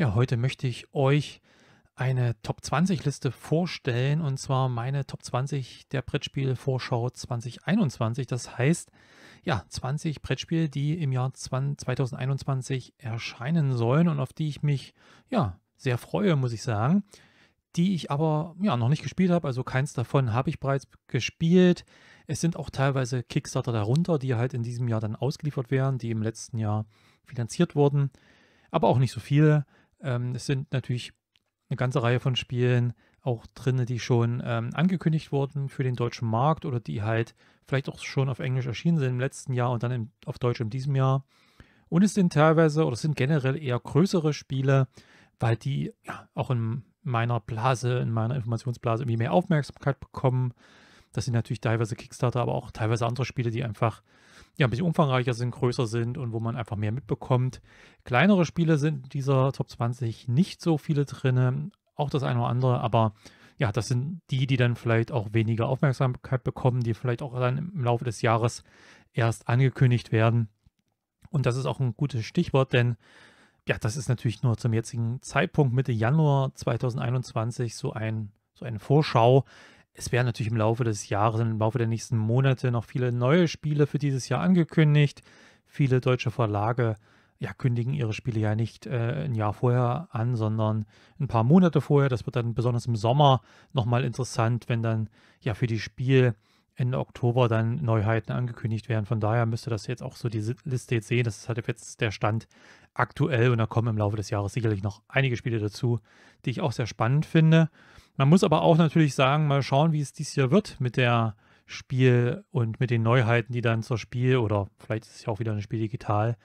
Ja, heute möchte ich euch eine Top 20 Liste vorstellen und zwar meine Top 20 der Brettspiel-Vorschau 2021. Das heißt, ja, 20 Brettspiele, die im Jahr 2021 erscheinen sollen und auf die ich mich, ja, sehr freue, muss ich sagen. Die ich aber, ja, noch nicht gespielt habe. Also keins davon habe ich bereits gespielt. Es sind auch teilweise Kickstarter darunter, die halt in diesem Jahr dann ausgeliefert werden, die im letzten Jahr finanziert wurden. Aber auch nicht so viele. Ähm, es sind natürlich eine ganze Reihe von Spielen auch drin, die schon ähm, angekündigt wurden für den deutschen Markt oder die halt vielleicht auch schon auf Englisch erschienen sind im letzten Jahr und dann im, auf Deutsch in diesem Jahr. Und es sind teilweise oder es sind generell eher größere Spiele, weil die ja, auch in meiner Blase, in meiner Informationsblase irgendwie mehr Aufmerksamkeit bekommen. Das sind natürlich teilweise Kickstarter, aber auch teilweise andere Spiele, die einfach ja, ein bisschen umfangreicher sind, größer sind und wo man einfach mehr mitbekommt. Kleinere Spiele sind in dieser Top 20 nicht so viele drin, auch das eine oder andere, aber ja, das sind die, die dann vielleicht auch weniger Aufmerksamkeit bekommen, die vielleicht auch dann im Laufe des Jahres erst angekündigt werden. Und das ist auch ein gutes Stichwort, denn ja, das ist natürlich nur zum jetzigen Zeitpunkt Mitte Januar 2021 so ein so eine Vorschau. Es werden natürlich im Laufe des Jahres, im Laufe der nächsten Monate noch viele neue Spiele für dieses Jahr angekündigt. Viele deutsche Verlage ja, kündigen ihre Spiele ja nicht äh, ein Jahr vorher an, sondern ein paar Monate vorher. Das wird dann besonders im Sommer nochmal interessant, wenn dann ja für die Spiel Ende Oktober dann Neuheiten angekündigt werden. Von daher müsste das jetzt auch so die Liste jetzt sehen. Das ist halt jetzt der Stand aktuell und da kommen im Laufe des Jahres sicherlich noch einige Spiele dazu, die ich auch sehr spannend finde. Man muss aber auch natürlich sagen, mal schauen, wie es dieses Jahr wird mit der Spiel und mit den Neuheiten, die dann zur Spiel oder vielleicht ist es ja auch wieder ein Spiel digital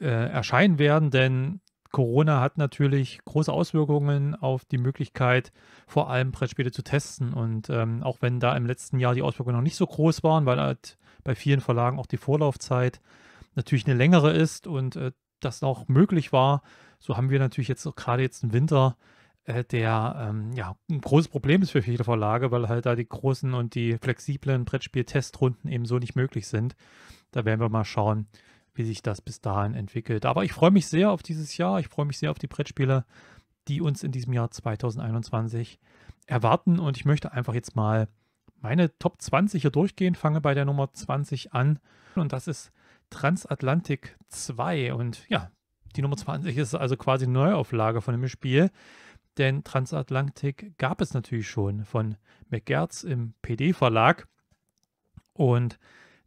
äh, erscheinen werden, denn Corona hat natürlich große Auswirkungen auf die Möglichkeit, vor allem Brettspiele zu testen. Und ähm, auch wenn da im letzten Jahr die Auswirkungen noch nicht so groß waren, weil halt bei vielen Verlagen auch die Vorlaufzeit natürlich eine längere ist und äh, das auch möglich war, so haben wir natürlich jetzt gerade jetzt im Winter äh, der ähm, ja, ein großes Problem ist für viele Verlage, weil halt da die großen und die flexiblen Brettspiel-Testrunden eben so nicht möglich sind. Da werden wir mal schauen, wie sich das bis dahin entwickelt. Aber ich freue mich sehr auf dieses Jahr. Ich freue mich sehr auf die Brettspiele, die uns in diesem Jahr 2021 erwarten. Und ich möchte einfach jetzt mal meine Top 20 hier durchgehen. Fange bei der Nummer 20 an. Und das ist Transatlantik 2. Und ja, die Nummer 20 ist also quasi eine Neuauflage von dem Spiel, denn Transatlantik gab es natürlich schon von McGertz im PD-Verlag. Und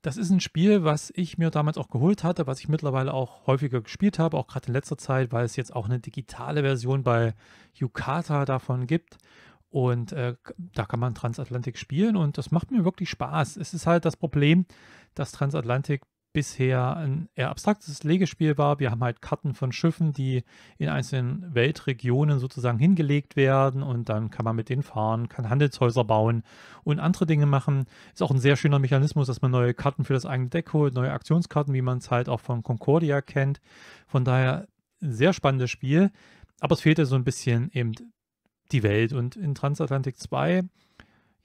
das ist ein Spiel, was ich mir damals auch geholt hatte, was ich mittlerweile auch häufiger gespielt habe, auch gerade in letzter Zeit, weil es jetzt auch eine digitale Version bei Yukata davon gibt. Und äh, da kann man Transatlantik spielen und das macht mir wirklich Spaß. Es ist halt das Problem, dass Transatlantik bisher ein eher abstraktes Legespiel war. Wir haben halt Karten von Schiffen, die in einzelnen Weltregionen sozusagen hingelegt werden und dann kann man mit denen fahren, kann Handelshäuser bauen und andere Dinge machen. Ist auch ein sehr schöner Mechanismus, dass man neue Karten für das eigene Deck holt, neue Aktionskarten, wie man es halt auch von Concordia kennt. Von daher sehr spannendes Spiel, aber es fehlte so ein bisschen eben die Welt und in Transatlantik 2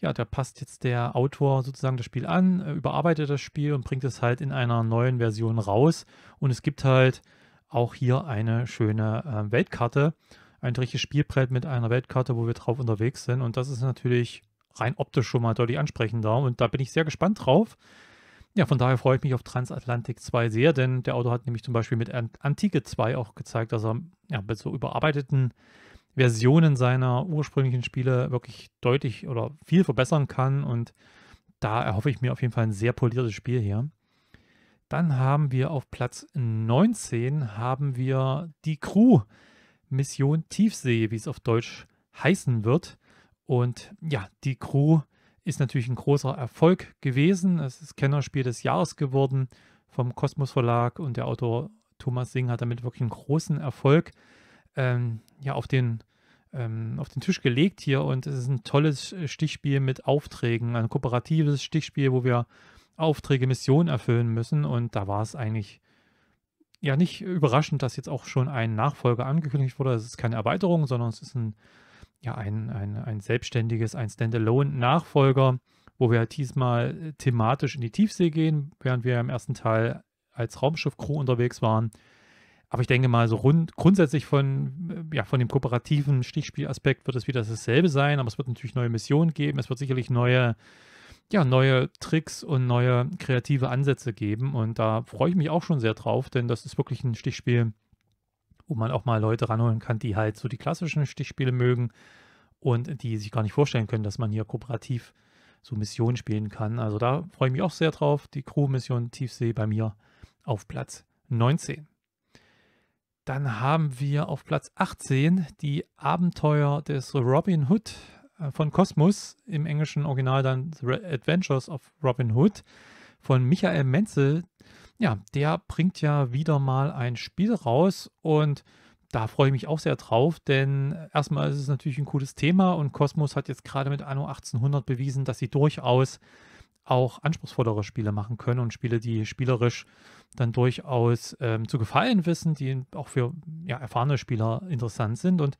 ja, da passt jetzt der Autor sozusagen das Spiel an, äh, überarbeitet das Spiel und bringt es halt in einer neuen Version raus. Und es gibt halt auch hier eine schöne äh, Weltkarte, ein richtiges Spielbrett mit einer Weltkarte, wo wir drauf unterwegs sind. Und das ist natürlich rein optisch schon mal deutlich ansprechender. Und da bin ich sehr gespannt drauf. Ja, von daher freue ich mich auf Transatlantik 2 sehr, denn der Autor hat nämlich zum Beispiel mit Antike 2 auch gezeigt, dass er ja, mit so überarbeiteten Versionen seiner ursprünglichen Spiele wirklich deutlich oder viel verbessern kann. Und da erhoffe ich mir auf jeden Fall ein sehr poliertes Spiel hier. Dann haben wir auf Platz 19 haben wir die Crew Mission Tiefsee, wie es auf Deutsch heißen wird. Und ja, die Crew ist natürlich ein großer Erfolg gewesen. Es ist Kennerspiel des Jahres geworden vom Kosmos Verlag und der Autor Thomas Singh hat damit wirklich einen großen Erfolg. Ähm, ja, auf den, ähm, auf den Tisch gelegt hier und es ist ein tolles äh, Stichspiel mit Aufträgen, ein kooperatives Stichspiel, wo wir Aufträge, Missionen erfüllen müssen und da war es eigentlich ja nicht überraschend, dass jetzt auch schon ein Nachfolger angekündigt wurde. Es ist keine Erweiterung, sondern es ist ein, ja, ein, ein, ein selbstständiges, ein Standalone-Nachfolger, wo wir diesmal äh, thematisch in die Tiefsee gehen, während wir im ersten Teil als Raumschiff-Crew unterwegs waren. Aber ich denke mal, so rund, grundsätzlich von, äh, ja, von dem kooperativen Stichspielaspekt wird es wieder dasselbe sein, aber es wird natürlich neue Missionen geben, es wird sicherlich neue, ja, neue Tricks und neue kreative Ansätze geben. Und da freue ich mich auch schon sehr drauf, denn das ist wirklich ein Stichspiel, wo man auch mal Leute ranholen kann, die halt so die klassischen Stichspiele mögen und die sich gar nicht vorstellen können, dass man hier kooperativ so Missionen spielen kann. Also da freue ich mich auch sehr drauf. Die Crew-Mission Tiefsee bei mir auf Platz 19. Dann haben wir auf Platz 18 die Abenteuer des Robin Hood äh, von Kosmos, im englischen Original dann The Adventures of Robin Hood von Michael Menzel. Ja, der bringt ja wieder mal ein Spiel raus und da freue ich mich auch sehr drauf, denn erstmal ist es natürlich ein cooles Thema und Kosmos hat jetzt gerade mit Anno 1800 bewiesen, dass sie durchaus auch anspruchsvollere Spiele machen können und Spiele, die spielerisch dann durchaus ähm, zu gefallen wissen, die auch für ja, erfahrene Spieler interessant sind. Und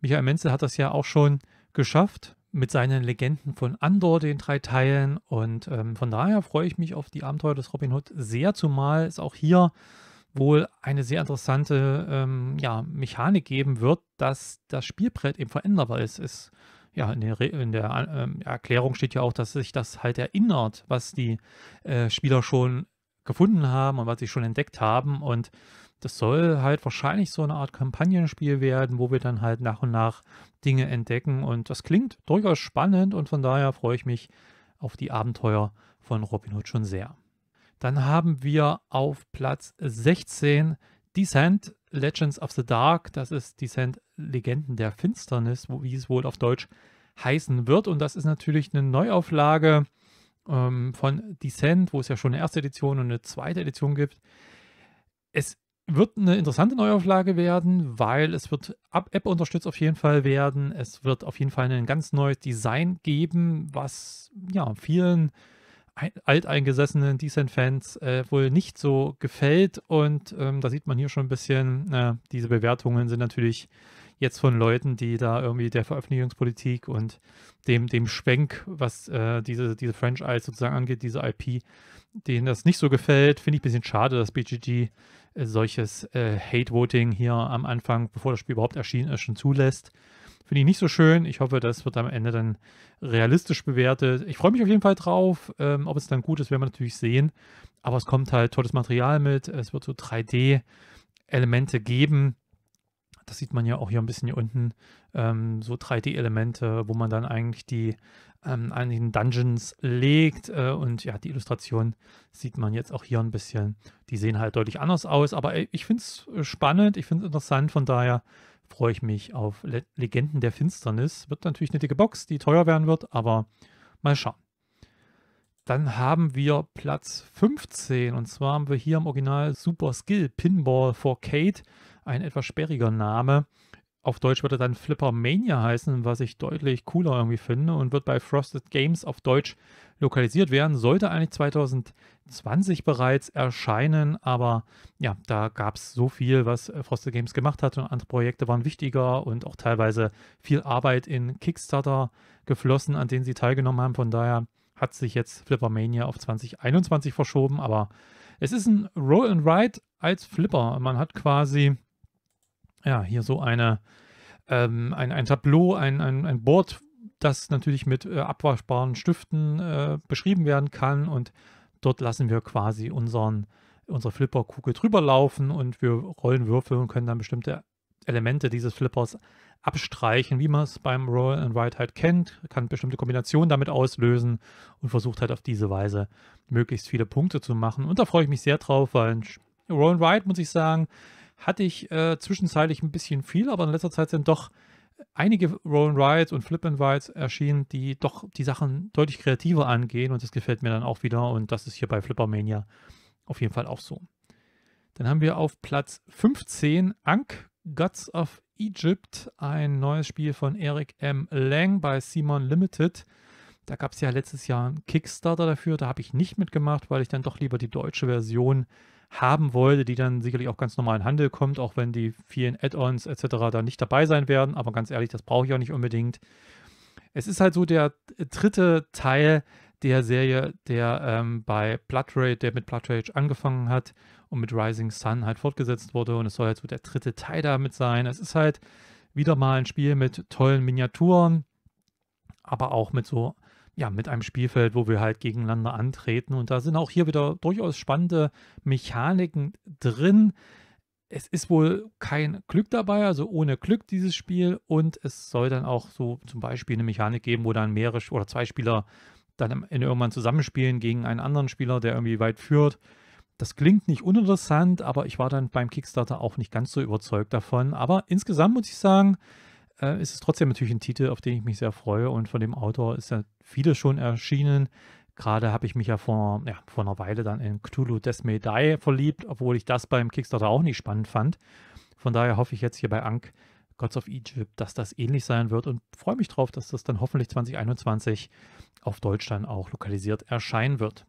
Michael Menzel hat das ja auch schon geschafft mit seinen Legenden von Andor, den drei Teilen. Und ähm, von daher freue ich mich auf die Abenteuer des Robin Hood sehr, zumal es auch hier wohl eine sehr interessante ähm, ja, Mechanik geben wird, dass das Spielbrett eben veränderbar ist. Es ja, in, der, in der äh, ähm, Erklärung steht ja auch, dass sich das halt erinnert, was die äh, Spieler schon gefunden haben und was sie schon entdeckt haben. Und das soll halt wahrscheinlich so eine Art Kampagnenspiel werden, wo wir dann halt nach und nach Dinge entdecken. Und das klingt durchaus spannend und von daher freue ich mich auf die Abenteuer von Robin Hood schon sehr. Dann haben wir auf Platz 16 Descent Legends of the Dark, das ist Descent Legenden der Finsternis, wie es wohl auf Deutsch heißen wird. Und das ist natürlich eine Neuauflage ähm, von Descent, wo es ja schon eine erste Edition und eine zweite Edition gibt. Es wird eine interessante Neuauflage werden, weil es wird App unterstützt auf jeden Fall werden. Es wird auf jeden Fall ein ganz neues Design geben, was ja vielen alteingesessenen Decent-Fans äh, wohl nicht so gefällt. Und ähm, da sieht man hier schon ein bisschen, äh, diese Bewertungen sind natürlich jetzt von Leuten, die da irgendwie der Veröffentlichungspolitik und dem, dem Schwenk, was äh, diese, diese Franchise sozusagen angeht, diese IP, denen das nicht so gefällt. Finde ich ein bisschen schade, dass BGG äh, solches äh, Hate-Voting hier am Anfang, bevor das Spiel überhaupt erschienen ist, schon zulässt. Finde ich nicht so schön. Ich hoffe, das wird am Ende dann realistisch bewertet. Ich freue mich auf jeden Fall drauf. Ähm, ob es dann gut ist, werden wir natürlich sehen. Aber es kommt halt tolles Material mit. Es wird so 3D-Elemente geben. Das sieht man ja auch hier ein bisschen hier unten. Ähm, so 3D-Elemente, wo man dann eigentlich die einigen ähm, Dungeons legt. Äh, und ja, die Illustration sieht man jetzt auch hier ein bisschen. Die sehen halt deutlich anders aus. Aber ich finde es äh, spannend. Ich finde es interessant. Von daher freue ich mich auf Le Legenden der Finsternis. Wird natürlich eine dicke Box, die teuer werden wird, aber mal schauen. Dann haben wir Platz 15 und zwar haben wir hier im Original Super Skill Pinball for Kate, ein etwas sperriger Name auf Deutsch würde dann Flipper Mania heißen, was ich deutlich cooler irgendwie finde und wird bei Frosted Games auf Deutsch lokalisiert werden. Sollte eigentlich 2020 bereits erscheinen, aber ja, da gab es so viel, was äh, Frosted Games gemacht hat und andere Projekte waren wichtiger und auch teilweise viel Arbeit in Kickstarter geflossen, an denen sie teilgenommen haben. Von daher hat sich jetzt Flipper Mania auf 2021 verschoben, aber es ist ein Roll and Ride als Flipper. Man hat quasi ja, hier so eine, ähm, ein, ein Tableau, ein, ein, ein Board, das natürlich mit äh, abwaschbaren Stiften äh, beschrieben werden kann. Und dort lassen wir quasi unseren, unsere Flipperkugel drüber laufen und wir rollen Würfel und können dann bestimmte Elemente dieses Flippers abstreichen, wie man es beim Roll and Write halt kennt, kann bestimmte Kombinationen damit auslösen und versucht halt auf diese Weise möglichst viele Punkte zu machen. Und da freue ich mich sehr drauf, weil Roll and Write, muss ich sagen, hatte ich äh, zwischenzeitlich ein bisschen viel, aber in letzter Zeit sind doch einige Roll and Rides und Flip and Rides erschienen, die doch die Sachen deutlich kreativer angehen und das gefällt mir dann auch wieder und das ist hier bei Flippermania auf jeden Fall auch so. Dann haben wir auf Platz 15 Ankh Gods of Egypt, ein neues Spiel von Eric M. Lang bei Simon Limited. Da gab es ja letztes Jahr einen Kickstarter dafür. Da habe ich nicht mitgemacht, weil ich dann doch lieber die deutsche Version haben wollte, die dann sicherlich auch ganz normal in Handel kommt, auch wenn die vielen Add-ons etc. da nicht dabei sein werden. Aber ganz ehrlich, das brauche ich auch nicht unbedingt. Es ist halt so der dritte Teil der Serie, der ähm, bei Blood Rage, der mit Blood Rage angefangen hat und mit Rising Sun halt fortgesetzt wurde. Und es soll halt so der dritte Teil damit sein. Es ist halt wieder mal ein Spiel mit tollen Miniaturen, aber auch mit so ja, mit einem Spielfeld, wo wir halt gegeneinander antreten. Und da sind auch hier wieder durchaus spannende Mechaniken drin. Es ist wohl kein Glück dabei, also ohne Glück dieses Spiel. Und es soll dann auch so zum Beispiel eine Mechanik geben, wo dann mehrere oder zwei Spieler dann irgendwann zusammenspielen gegen einen anderen Spieler, der irgendwie weit führt. Das klingt nicht uninteressant, aber ich war dann beim Kickstarter auch nicht ganz so überzeugt davon. Aber insgesamt muss ich sagen, äh, ist es trotzdem natürlich ein Titel, auf den ich mich sehr freue und von dem Autor ist ja vieles schon erschienen. Gerade habe ich mich ja vor, ja vor einer Weile dann in Cthulhu Death Die verliebt, obwohl ich das beim Kickstarter auch nicht spannend fand. Von daher hoffe ich jetzt hier bei Ankh Gods of Egypt, dass das ähnlich sein wird und freue mich drauf, dass das dann hoffentlich 2021 auf Deutsch dann auch lokalisiert erscheinen wird.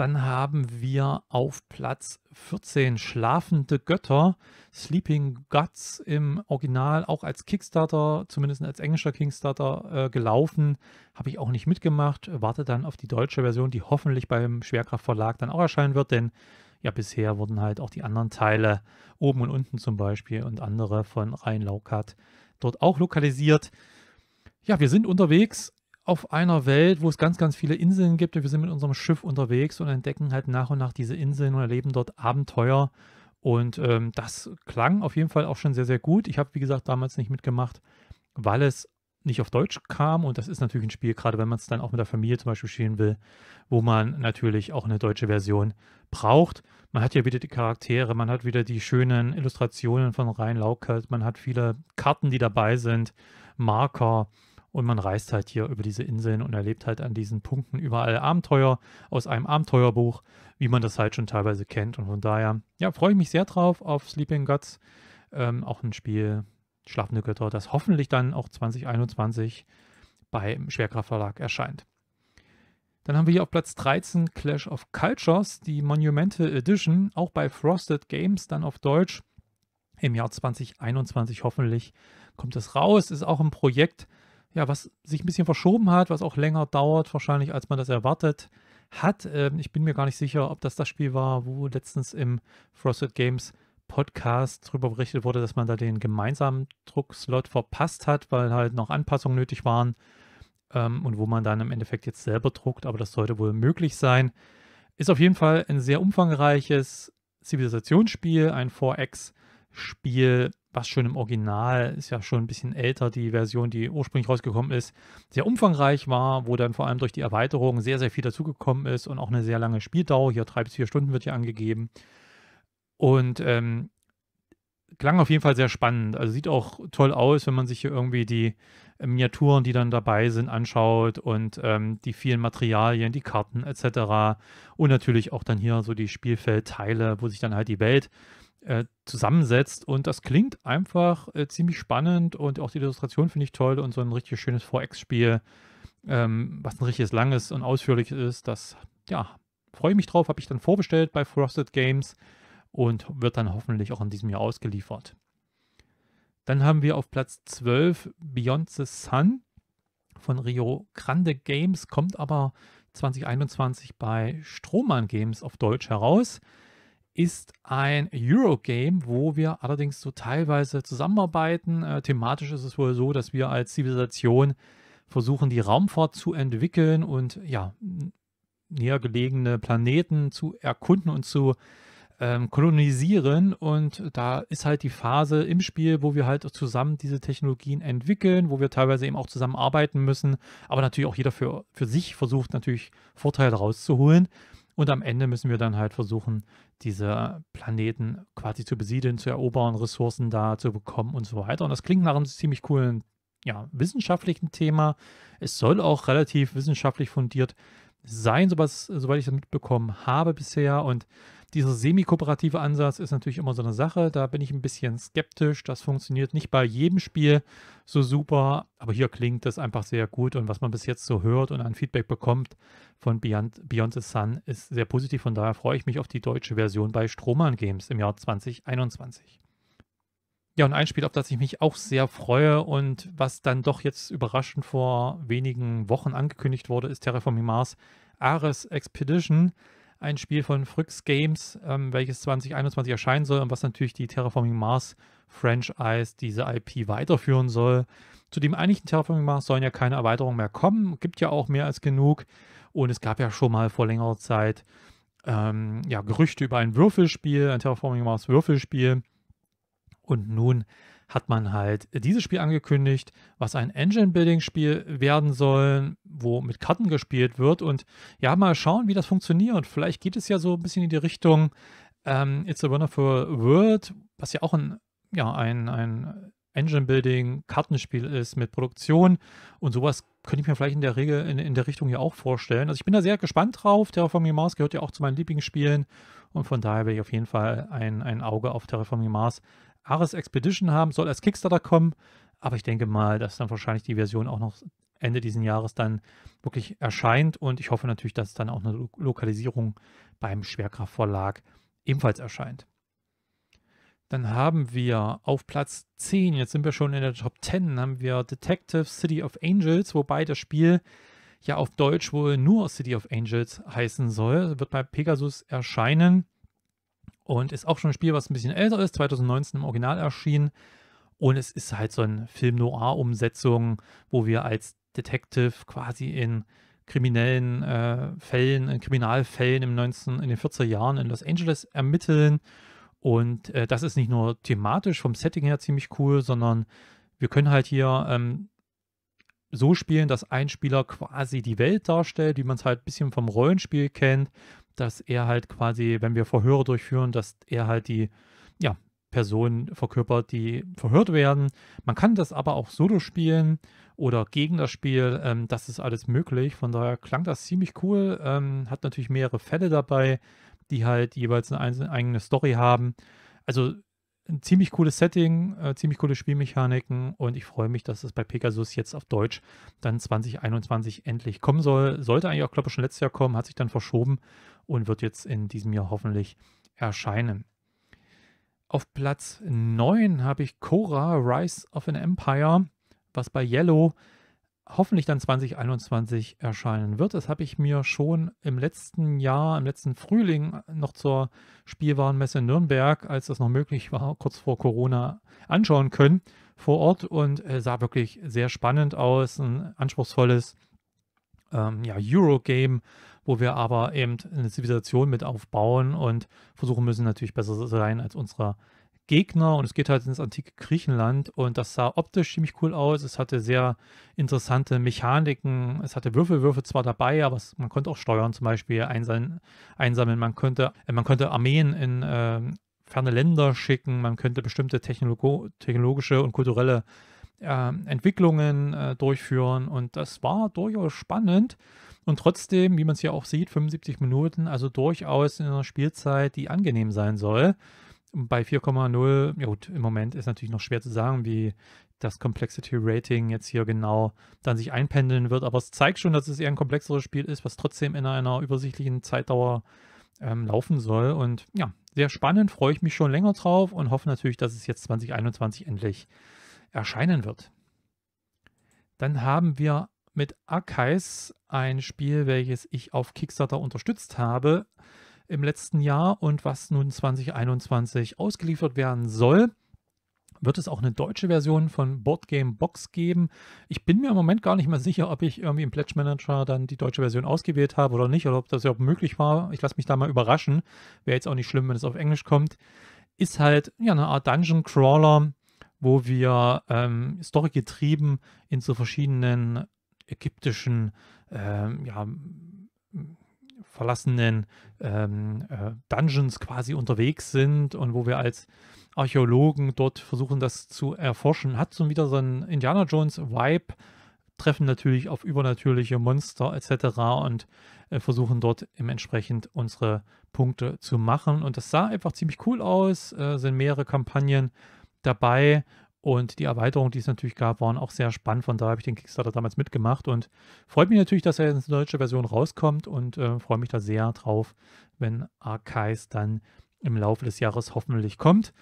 Dann haben wir auf Platz 14 Schlafende Götter, Sleeping Guts im Original, auch als Kickstarter, zumindest als englischer Kickstarter äh, gelaufen. Habe ich auch nicht mitgemacht, warte dann auf die deutsche Version, die hoffentlich beim Schwerkraftverlag dann auch erscheinen wird, denn ja, bisher wurden halt auch die anderen Teile, oben und unten zum Beispiel und andere von Rhein-Laukat, dort auch lokalisiert. Ja, wir sind unterwegs auf einer Welt, wo es ganz, ganz viele Inseln gibt und wir sind mit unserem Schiff unterwegs und entdecken halt nach und nach diese Inseln und erleben dort Abenteuer. Und ähm, das klang auf jeden Fall auch schon sehr, sehr gut. Ich habe, wie gesagt, damals nicht mitgemacht, weil es nicht auf Deutsch kam. Und das ist natürlich ein Spiel, gerade wenn man es dann auch mit der Familie zum Beispiel spielen will, wo man natürlich auch eine deutsche Version braucht. Man hat ja wieder die Charaktere, man hat wieder die schönen Illustrationen von Rhein Laukert, man hat viele Karten, die dabei sind, Marker. Und man reist halt hier über diese Inseln und erlebt halt an diesen Punkten überall Abenteuer aus einem Abenteuerbuch, wie man das halt schon teilweise kennt. Und von daher, ja, freue ich mich sehr drauf auf Sleeping Gods. Ähm, auch ein Spiel, Schlafende Götter, das hoffentlich dann auch 2021 beim Schwerkraftverlag erscheint. Dann haben wir hier auf Platz 13 Clash of Cultures, die Monumental Edition, auch bei Frosted Games, dann auf Deutsch. Im Jahr 2021 hoffentlich kommt es raus. Ist auch ein Projekt, ja, was sich ein bisschen verschoben hat, was auch länger dauert wahrscheinlich, als man das erwartet hat. Ähm, ich bin mir gar nicht sicher, ob das das Spiel war, wo letztens im Frosted Games Podcast darüber berichtet wurde, dass man da den gemeinsamen Druckslot verpasst hat, weil halt noch Anpassungen nötig waren ähm, und wo man dann im Endeffekt jetzt selber druckt, aber das sollte wohl möglich sein. Ist auf jeden Fall ein sehr umfangreiches Zivilisationsspiel, ein 4X-Spiel was schon im Original ist ja schon ein bisschen älter, die Version, die ursprünglich rausgekommen ist, sehr umfangreich war, wo dann vor allem durch die Erweiterung sehr, sehr viel dazugekommen ist und auch eine sehr lange Spieldauer. Hier drei bis vier Stunden wird hier angegeben. Und ähm, klang auf jeden Fall sehr spannend. Also sieht auch toll aus, wenn man sich hier irgendwie die äh, Miniaturen, die dann dabei sind, anschaut und ähm, die vielen Materialien, die Karten etc. Und natürlich auch dann hier so die Spielfeldteile, wo sich dann halt die Welt äh, zusammensetzt. Und das klingt einfach äh, ziemlich spannend und auch die Illustration finde ich toll und so ein richtig schönes 4 spiel ähm, was ein richtiges langes und ausführliches ist. Das, ja, freue ich mich drauf. Habe ich dann vorbestellt bei Frosted Games und wird dann hoffentlich auch in diesem Jahr ausgeliefert. Dann haben wir auf Platz 12 Beyond the Sun von Rio Grande Games, kommt aber 2021 bei Strohmann Games auf Deutsch heraus ist ein Eurogame, wo wir allerdings so teilweise zusammenarbeiten. Äh, thematisch ist es wohl so, dass wir als Zivilisation versuchen, die Raumfahrt zu entwickeln und ja, näher gelegene Planeten zu erkunden und zu ähm, kolonisieren. Und da ist halt die Phase im Spiel, wo wir halt zusammen diese Technologien entwickeln, wo wir teilweise eben auch zusammenarbeiten müssen, aber natürlich auch jeder für, für sich versucht, natürlich Vorteile rauszuholen. Und am Ende müssen wir dann halt versuchen, diese Planeten quasi zu besiedeln, zu erobern, Ressourcen da zu bekommen und so weiter. Und das klingt nach einem ziemlich coolen, ja, wissenschaftlichen Thema. Es soll auch relativ wissenschaftlich fundiert sein, soweit ich das mitbekommen habe bisher. Und dieser semi-kooperative Ansatz ist natürlich immer so eine Sache. Da bin ich ein bisschen skeptisch. Das funktioniert nicht bei jedem Spiel so super. Aber hier klingt das einfach sehr gut. Und was man bis jetzt so hört und an Feedback bekommt von Beyond, Beyond the Sun ist sehr positiv. Von daher freue ich mich auf die deutsche Version bei Strohmann Games im Jahr 2021. Ja, und ein Spiel, auf das ich mich auch sehr freue und was dann doch jetzt überraschend vor wenigen Wochen angekündigt wurde, ist Terraforming Mars Ares Expedition ein Spiel von Fryx Games, ähm, welches 2021 erscheinen soll und was natürlich die Terraforming Mars Franchise, diese IP weiterführen soll. Zu dem eigentlichen Terraforming Mars sollen ja keine Erweiterungen mehr kommen, gibt ja auch mehr als genug und es gab ja schon mal vor längerer Zeit ähm, ja, Gerüchte über ein Würfelspiel, ein Terraforming Mars Würfelspiel und nun hat man halt dieses Spiel angekündigt, was ein Engine-Building-Spiel werden soll, wo mit Karten gespielt wird. Und ja, mal schauen, wie das funktioniert. Vielleicht geht es ja so ein bisschen in die Richtung ähm, It's a Wonderful World, was ja auch ein, ja, ein, ein Engine-Building-Kartenspiel ist mit Produktion und sowas könnte ich mir vielleicht in der Regel in, in der Richtung ja auch vorstellen. Also ich bin da sehr gespannt drauf. Terraforming Mars gehört ja auch zu meinen Lieblingsspielen und von daher werde ich auf jeden Fall ein, ein Auge auf Terraforming Mars Ares Expedition haben, soll als Kickstarter kommen. Aber ich denke mal, dass dann wahrscheinlich die Version auch noch Ende diesen Jahres dann wirklich erscheint. Und ich hoffe natürlich, dass dann auch eine Lokalisierung beim Schwerkraftverlag ebenfalls erscheint. Dann haben wir auf Platz 10, jetzt sind wir schon in der Top 10, haben wir Detective City of Angels, wobei das Spiel ja auf Deutsch wohl nur City of Angels heißen soll. Wird bei Pegasus erscheinen. Und ist auch schon ein Spiel, was ein bisschen älter ist, 2019 im Original erschienen. Und es ist halt so eine Film-Noir-Umsetzung, wo wir als Detective quasi in kriminellen äh, Fällen, in Kriminalfällen im 19, in den 40er Jahren in Los Angeles ermitteln. Und äh, das ist nicht nur thematisch vom Setting her ziemlich cool, sondern wir können halt hier ähm, so spielen, dass ein Spieler quasi die Welt darstellt, wie man es halt ein bisschen vom Rollenspiel kennt dass er halt quasi, wenn wir Verhöre durchführen, dass er halt die ja, Personen verkörpert, die verhört werden. Man kann das aber auch solo spielen oder gegen das Spiel. Ähm, das ist alles möglich. Von daher klang das ziemlich cool. Ähm, hat natürlich mehrere Fälle dabei, die halt jeweils eine eigene Story haben. Also ein ziemlich cooles Setting, äh, ziemlich coole Spielmechaniken und ich freue mich, dass es bei Pegasus jetzt auf Deutsch dann 2021 endlich kommen soll. Sollte eigentlich auch, glaube ich, schon letztes Jahr kommen, hat sich dann verschoben und wird jetzt in diesem Jahr hoffentlich erscheinen. Auf Platz 9 habe ich Cora Rise of an Empire, was bei Yellow hoffentlich dann 2021 erscheinen wird. Das habe ich mir schon im letzten Jahr, im letzten Frühling noch zur Spielwarenmesse in Nürnberg, als das noch möglich war, kurz vor Corona anschauen können vor Ort und äh, sah wirklich sehr spannend aus. Ein anspruchsvolles ähm, ja, Eurogame, wo wir aber eben eine Zivilisation mit aufbauen und versuchen müssen, natürlich besser zu sein als unsere Gegner. Und es geht halt ins antike Griechenland und das sah optisch ziemlich cool aus. Es hatte sehr interessante Mechaniken. Es hatte Würfelwürfe zwar dabei, aber es, man konnte auch Steuern zum Beispiel einsammeln. einsammeln. Man, könnte, äh, man konnte Armeen in äh, ferne Länder schicken. Man könnte bestimmte technologische und kulturelle ähm, Entwicklungen äh, durchführen. Und das war durchaus spannend. Und trotzdem, wie man es hier auch sieht, 75 Minuten, also durchaus in einer Spielzeit, die angenehm sein soll. Bei 4,0, ja gut, im Moment ist natürlich noch schwer zu sagen, wie das Complexity Rating jetzt hier genau dann sich einpendeln wird. Aber es zeigt schon, dass es eher ein komplexeres Spiel ist, was trotzdem in einer übersichtlichen Zeitdauer ähm, laufen soll. Und ja, sehr spannend, freue ich mich schon länger drauf und hoffe natürlich, dass es jetzt 2021 endlich erscheinen wird. Dann haben wir mit Archives ein Spiel, welches ich auf Kickstarter unterstützt habe im letzten Jahr und was nun 2021 ausgeliefert werden soll. Wird es auch eine deutsche Version von Board Game Box geben? Ich bin mir im Moment gar nicht mehr sicher, ob ich irgendwie im Pledge Manager dann die deutsche Version ausgewählt habe oder nicht oder ob das überhaupt möglich war. Ich lasse mich da mal überraschen. Wäre jetzt auch nicht schlimm, wenn es auf Englisch kommt. Ist halt ja eine Art Dungeon Crawler wo wir ähm, storygetrieben in so verschiedenen ägyptischen, ähm, ja, verlassenen ähm, äh, Dungeons quasi unterwegs sind und wo wir als Archäologen dort versuchen, das zu erforschen. Hat so wieder so einen Indiana Jones-Vibe, treffen natürlich auf übernatürliche Monster etc. und äh, versuchen dort entsprechend unsere Punkte zu machen. Und das sah einfach ziemlich cool aus, äh, sind mehrere Kampagnen dabei. Und die Erweiterung, die es natürlich gab, waren auch sehr spannend. Von daher habe ich den Kickstarter damals mitgemacht und freut mich natürlich, dass er jetzt eine deutsche Version rauskommt und äh, freue mich da sehr drauf, wenn Archives dann im Laufe des Jahres hoffentlich kommt.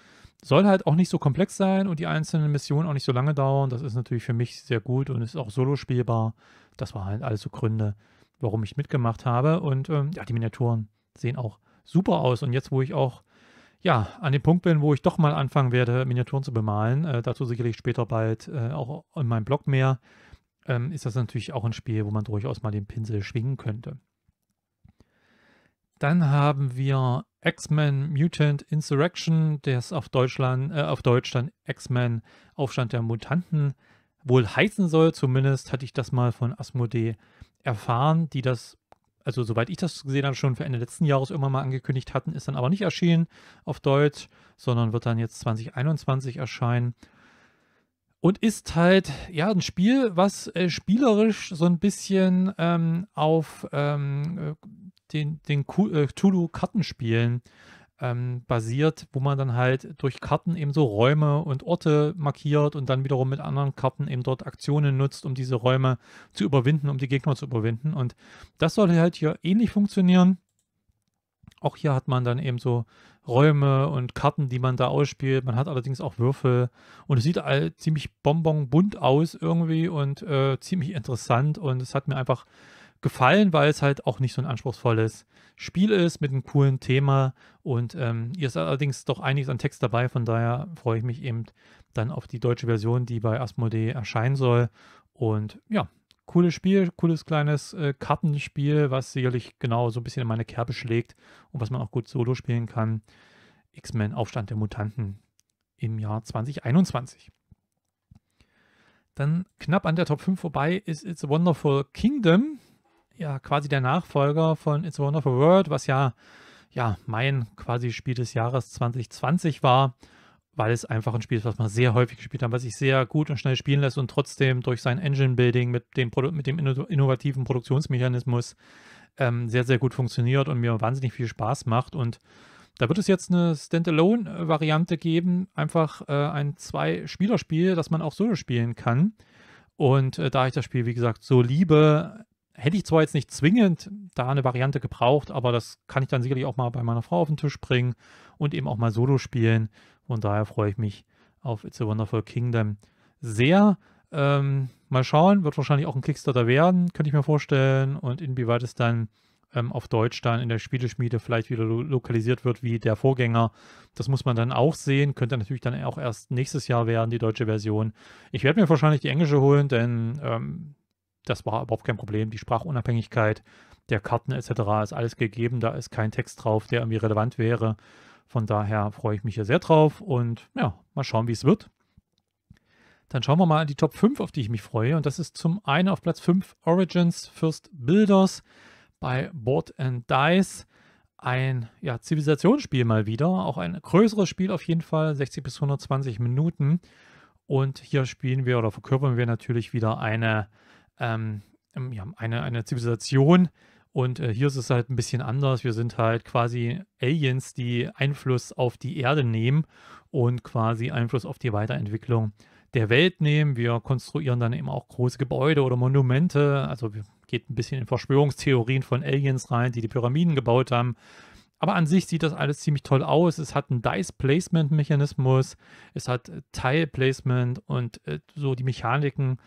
Soll halt auch nicht so komplex sein und die einzelnen Missionen auch nicht so lange dauern. Das ist natürlich für mich sehr gut und ist auch solo spielbar. Das waren halt alles so Gründe, warum ich mitgemacht habe. Und ähm, ja, die Miniaturen sehen auch super aus. Und jetzt, wo ich auch ja, an dem Punkt bin, wo ich doch mal anfangen werde, Miniaturen zu bemalen, äh, dazu sicherlich später bald äh, auch in meinem Blog mehr, ähm, ist das natürlich auch ein Spiel, wo man durchaus mal den Pinsel schwingen könnte. Dann haben wir X-Men Mutant Insurrection, der es auf äh, auf Deutsch dann X-Men Aufstand der Mutanten wohl heißen soll. Zumindest hatte ich das mal von Asmodee erfahren, die das also soweit ich das gesehen habe, schon für Ende letzten Jahres irgendwann mal angekündigt hatten, ist dann aber nicht erschienen auf Deutsch, sondern wird dann jetzt 2021 erscheinen. Und ist halt, ja, ein Spiel, was äh, spielerisch so ein bisschen ähm, auf ähm, äh, den, den äh, Cthulhu-Kartenspielen ähm, basiert, wo man dann halt durch Karten eben so Räume und Orte markiert und dann wiederum mit anderen Karten eben dort Aktionen nutzt, um diese Räume zu überwinden, um die Gegner zu überwinden. Und das soll halt hier ähnlich funktionieren. Auch hier hat man dann eben so Räume und Karten, die man da ausspielt. Man hat allerdings auch Würfel und es sieht all ziemlich bonbonbunt aus irgendwie und äh, ziemlich interessant und es hat mir einfach gefallen, weil es halt auch nicht so ein anspruchsvolles Spiel ist mit einem coolen Thema und ähm, hier ist allerdings doch einiges an Text dabei, von daher freue ich mich eben dann auf die deutsche Version, die bei Asmodee erscheinen soll und ja, cooles Spiel, cooles kleines äh, Kartenspiel, was sicherlich genau so ein bisschen in meine Kerbe schlägt und was man auch gut solo spielen kann. X-Men Aufstand der Mutanten im Jahr 2021. Dann knapp an der Top 5 vorbei ist It's a Wonderful Kingdom ja quasi der Nachfolger von It's a Wonderful World, was ja, ja mein quasi Spiel des Jahres 2020 war, weil es einfach ein Spiel ist, was man sehr häufig gespielt hat, was sich sehr gut und schnell spielen lässt und trotzdem durch sein Engine-Building mit dem, Produ mit dem innovativen Produktionsmechanismus ähm, sehr, sehr gut funktioniert und mir wahnsinnig viel Spaß macht und da wird es jetzt eine Standalone-Variante geben, einfach äh, ein Zwei-Spieler-Spiel, das man auch solo spielen kann. Und äh, da ich das Spiel, wie gesagt, so liebe, hätte ich zwar jetzt nicht zwingend da eine Variante gebraucht, aber das kann ich dann sicherlich auch mal bei meiner Frau auf den Tisch bringen und eben auch mal solo spielen. Von daher freue ich mich auf It's a Wonderful Kingdom sehr. Ähm, mal schauen, wird wahrscheinlich auch ein Kickstarter werden, könnte ich mir vorstellen. Und inwieweit es dann ähm, auf Deutsch dann in der Spieleschmiede vielleicht wieder lo lokalisiert wird wie der Vorgänger, das muss man dann auch sehen. Könnte natürlich dann auch erst nächstes Jahr werden, die deutsche Version. Ich werde mir wahrscheinlich die englische holen, denn ähm, das war überhaupt kein Problem. Die Sprachunabhängigkeit der Karten etc. ist alles gegeben. Da ist kein Text drauf, der irgendwie relevant wäre. Von daher freue ich mich hier sehr drauf und ja, mal schauen, wie es wird. Dann schauen wir mal an die Top 5, auf die ich mich freue. Und das ist zum einen auf Platz 5 Origins First Builders bei Board and Dice. Ein ja, Zivilisationsspiel mal wieder. Auch ein größeres Spiel auf jeden Fall, 60 bis 120 Minuten. Und hier spielen wir oder verkörpern wir natürlich wieder eine ähm, ähm, ja, eine, eine Zivilisation. Und äh, hier ist es halt ein bisschen anders. Wir sind halt quasi Aliens, die Einfluss auf die Erde nehmen und quasi Einfluss auf die Weiterentwicklung der Welt nehmen. Wir konstruieren dann eben auch große Gebäude oder Monumente. Also geht ein bisschen in Verschwörungstheorien von Aliens rein, die die Pyramiden gebaut haben. Aber an sich sieht das alles ziemlich toll aus. Es hat einen Dice-Placement-Mechanismus, es hat äh, Tile-Placement und äh, so die Mechaniken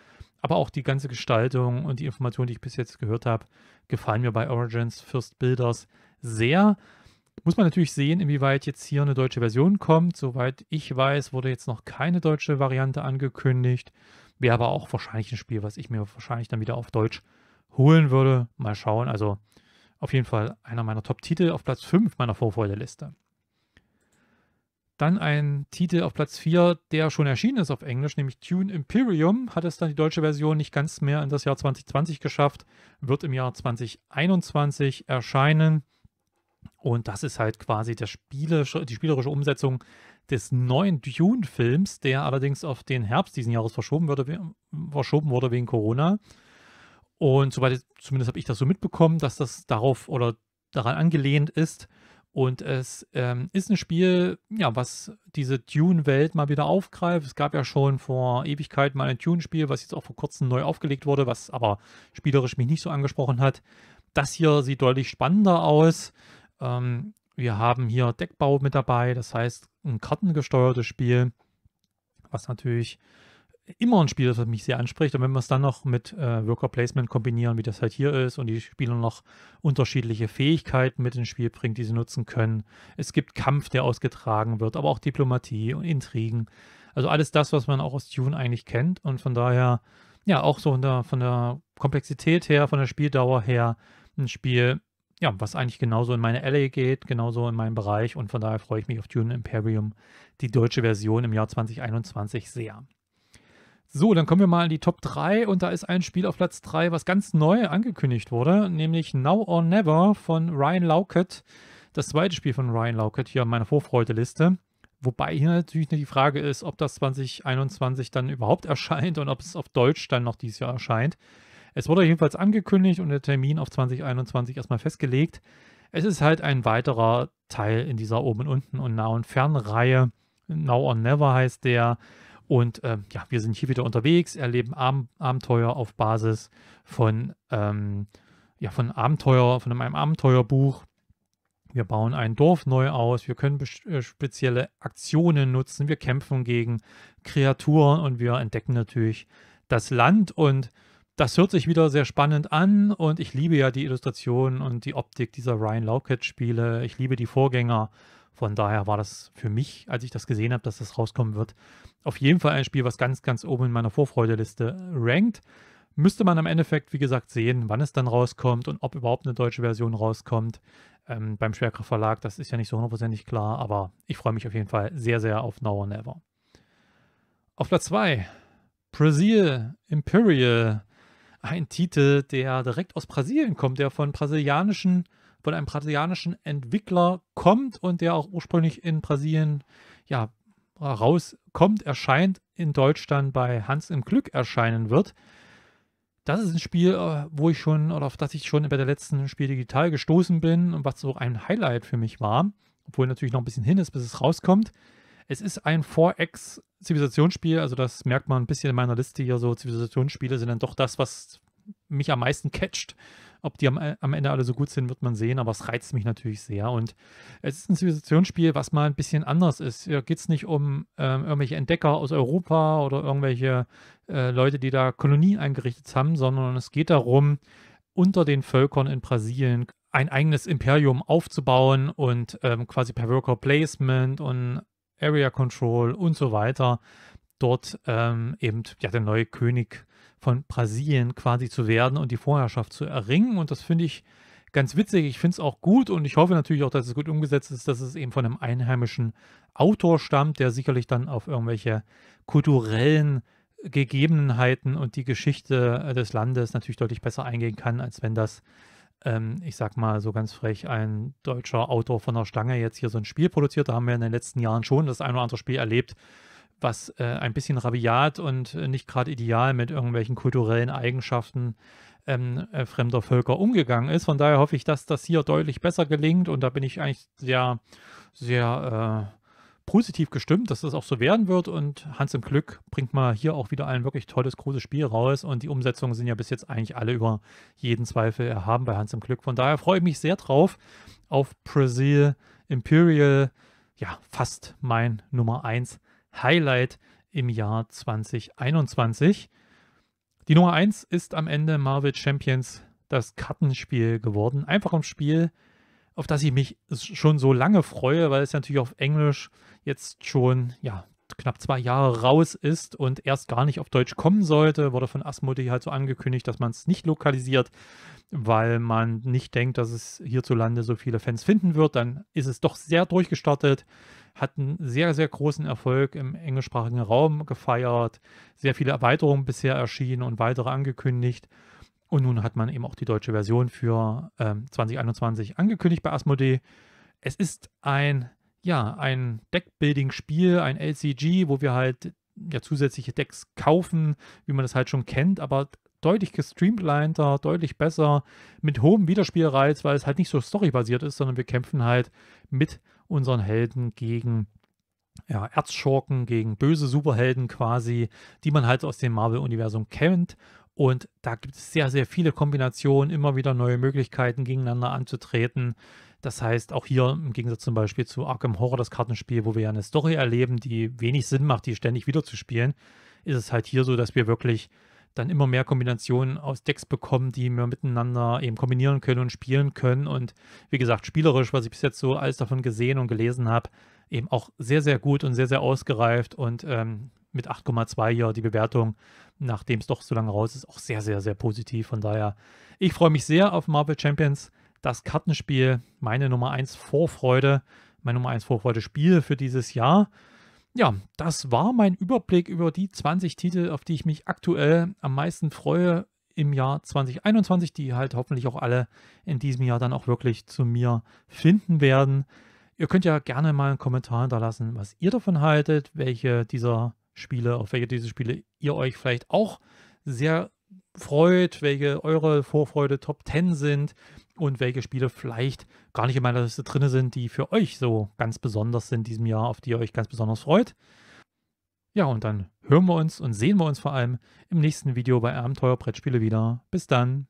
aber auch die ganze Gestaltung und die Informationen, die ich bis jetzt gehört habe, gefallen mir bei Origins First Builders sehr. Muss man natürlich sehen, inwieweit jetzt hier eine deutsche Version kommt. Soweit ich weiß, wurde jetzt noch keine deutsche Variante angekündigt. Wäre aber auch wahrscheinlich ein Spiel, was ich mir wahrscheinlich dann wieder auf Deutsch holen würde. Mal schauen. Also auf jeden Fall einer meiner Top-Titel auf Platz 5 meiner Vorfreudeliste. Dann ein Titel auf Platz 4, der schon erschienen ist auf Englisch, nämlich Tune Imperium, hat es dann die deutsche Version nicht ganz mehr in das Jahr 2020 geschafft, wird im Jahr 2021 erscheinen. Und das ist halt quasi spielerische, die spielerische Umsetzung des neuen Dune-Films, der allerdings auf den Herbst diesen Jahres verschoben, würde, verschoben wurde wegen Corona. Und soweit zumindest habe ich das so mitbekommen, dass das darauf oder daran angelehnt ist. Und es ähm, ist ein Spiel, ja, was diese Dune-Welt mal wieder aufgreift. Es gab ja schon vor Ewigkeit mal ein Dune-Spiel, was jetzt auch vor kurzem neu aufgelegt wurde, was aber spielerisch mich nicht so angesprochen hat. Das hier sieht deutlich spannender aus. Ähm, wir haben hier Deckbau mit dabei, das heißt ein kartengesteuertes Spiel, was natürlich immer ein Spiel, das mich sehr anspricht. Und wenn wir es dann noch mit äh, Worker Placement kombinieren, wie das halt hier ist, und die Spieler noch unterschiedliche Fähigkeiten mit ins Spiel bringt, die sie nutzen können. Es gibt Kampf, der ausgetragen wird, aber auch Diplomatie und Intrigen. Also alles das, was man auch aus Dune eigentlich kennt. Und von daher, ja, auch so der, von der Komplexität her, von der Spieldauer her, ein Spiel, ja, was eigentlich genauso in meine Alley geht, genauso in meinen Bereich. Und von daher freue ich mich auf Dune Imperium, die deutsche Version im Jahr 2021 sehr. So, dann kommen wir mal in die Top 3 und da ist ein Spiel auf Platz 3, was ganz neu angekündigt wurde, nämlich Now or Never von Ryan Laukett. Das zweite Spiel von Ryan Laukett hier in meiner Vorfreudeliste. Wobei hier natürlich nur die Frage ist, ob das 2021 dann überhaupt erscheint und ob es auf Deutsch dann noch dieses Jahr erscheint. Es wurde jedenfalls angekündigt und der Termin auf 2021 erstmal festgelegt. Es ist halt ein weiterer Teil in dieser Oben, Unten und Nah- und Fernreihe. Now or Never heißt der. Und äh, ja, wir sind hier wieder unterwegs, erleben Ab Abenteuer auf Basis von, ähm, ja, von Abenteuer, von einem Abenteuerbuch. Wir bauen ein Dorf neu aus, wir können äh, spezielle Aktionen nutzen, wir kämpfen gegen Kreaturen und wir entdecken natürlich das Land und das hört sich wieder sehr spannend an und ich liebe ja die Illustrationen und die Optik dieser Ryan lowcat spiele Ich liebe die Vorgänger von daher war das für mich, als ich das gesehen habe, dass das rauskommen wird, auf jeden Fall ein Spiel, was ganz, ganz oben in meiner Vorfreudeliste rankt. Müsste man am Endeffekt, wie gesagt, sehen, wann es dann rauskommt und ob überhaupt eine deutsche Version rauskommt. Ähm, beim Schwerkraftverlag, das ist ja nicht so hundertprozentig klar, aber ich freue mich auf jeden Fall sehr, sehr auf Now or Never. Auf Platz 2, Brazil Imperial. Ein Titel, der direkt aus Brasilien kommt, der von brasilianischen von einem brasilianischen Entwickler kommt und der auch ursprünglich in Brasilien ja, rauskommt, erscheint, in Deutschland bei Hans im Glück erscheinen wird. Das ist ein Spiel, äh, wo ich schon oder auf das ich schon bei der letzten Spiel digital gestoßen bin und was so ein Highlight für mich war, obwohl natürlich noch ein bisschen hin ist, bis es rauskommt. Es ist ein 4X-Zivilisationsspiel, also das merkt man ein bisschen in meiner Liste hier. So Zivilisationsspiele sind dann doch das, was mich am meisten catcht, ob die am, äh, am Ende alle so gut sind, wird man sehen, aber es reizt mich natürlich sehr. Und es ist ein Zivilisationsspiel, was mal ein bisschen anders ist. Hier geht es nicht um ähm, irgendwelche Entdecker aus Europa oder irgendwelche äh, Leute, die da Kolonien eingerichtet haben, sondern es geht darum, unter den Völkern in Brasilien ein eigenes Imperium aufzubauen und ähm, quasi per Worker Placement und Area Control und so weiter dort ähm, eben ja, der neue König von Brasilien quasi zu werden und die Vorherrschaft zu erringen. Und das finde ich ganz witzig. Ich finde es auch gut und ich hoffe natürlich auch, dass es gut umgesetzt ist, dass es eben von einem einheimischen Autor stammt, der sicherlich dann auf irgendwelche kulturellen Gegebenheiten und die Geschichte äh, des Landes natürlich deutlich besser eingehen kann, als wenn das, ähm, ich sag mal so ganz frech, ein deutscher Autor von der Stange jetzt hier so ein Spiel produziert. Da haben wir in den letzten Jahren schon das ein oder andere Spiel erlebt, was äh, ein bisschen rabiat und äh, nicht gerade ideal mit irgendwelchen kulturellen Eigenschaften ähm, äh, fremder Völker umgegangen ist. Von daher hoffe ich, dass das hier deutlich besser gelingt und da bin ich eigentlich sehr, sehr äh, positiv gestimmt, dass das auch so werden wird und Hans im Glück bringt mal hier auch wieder ein wirklich tolles, großes Spiel raus und die Umsetzungen sind ja bis jetzt eigentlich alle über jeden Zweifel erhaben bei Hans im Glück. Von daher freue ich mich sehr drauf auf Brazil Imperial, ja, fast mein Nummer 1 Highlight im Jahr 2021. Die Nummer 1 ist am Ende Marvel Champions das Kartenspiel geworden. Einfach ein Spiel, auf das ich mich schon so lange freue, weil es natürlich auf Englisch jetzt schon ja, knapp zwei Jahre raus ist und erst gar nicht auf Deutsch kommen sollte. Wurde von Asmodee halt so angekündigt, dass man es nicht lokalisiert, weil man nicht denkt, dass es hierzulande so viele Fans finden wird. Dann ist es doch sehr durchgestartet hat einen sehr, sehr großen Erfolg im englischsprachigen Raum gefeiert, sehr viele Erweiterungen bisher erschienen und weitere angekündigt. Und nun hat man eben auch die deutsche Version für ähm, 2021 angekündigt bei Asmodee. Es ist ein, ja, ein Deckbuilding-Spiel, ein LCG, wo wir halt ja, zusätzliche Decks kaufen, wie man das halt schon kennt, aber deutlich gestreamliner, deutlich besser, mit hohem Wiederspielreiz, weil es halt nicht so storybasiert ist, sondern wir kämpfen halt mit unseren Helden gegen ja, Erzschurken, gegen böse Superhelden quasi, die man halt aus dem Marvel-Universum kennt. Und da gibt es sehr, sehr viele Kombinationen, immer wieder neue Möglichkeiten gegeneinander anzutreten. Das heißt, auch hier im Gegensatz zum Beispiel zu Arkham Horror, das Kartenspiel, wo wir ja eine Story erleben, die wenig Sinn macht, die ständig wieder zu spielen, ist es halt hier so, dass wir wirklich dann immer mehr Kombinationen aus Decks bekommen, die wir miteinander eben kombinieren können und spielen können. Und wie gesagt, spielerisch, was ich bis jetzt so alles davon gesehen und gelesen habe, eben auch sehr, sehr gut und sehr, sehr ausgereift und ähm, mit 8,2 ja die Bewertung, nachdem es doch so lange raus ist, auch sehr, sehr, sehr positiv. Von daher, ich freue mich sehr auf Marvel Champions, das Kartenspiel, meine Nummer 1 Vorfreude, mein Nummer 1 Vorfreude Spiel für dieses Jahr. Ja, das war mein Überblick über die 20 Titel, auf die ich mich aktuell am meisten freue im Jahr 2021, die halt hoffentlich auch alle in diesem Jahr dann auch wirklich zu mir finden werden. Ihr könnt ja gerne mal einen Kommentar hinterlassen, was ihr davon haltet, welche dieser Spiele, auf welche diese Spiele ihr euch vielleicht auch sehr freut, welche eure Vorfreude Top 10 sind und welche Spiele vielleicht gar nicht in meiner Liste drin sind, die für euch so ganz besonders sind in diesem Jahr, auf die ihr euch ganz besonders freut. Ja, und dann hören wir uns und sehen wir uns vor allem im nächsten Video bei Abenteuer Brettspiele wieder. Bis dann!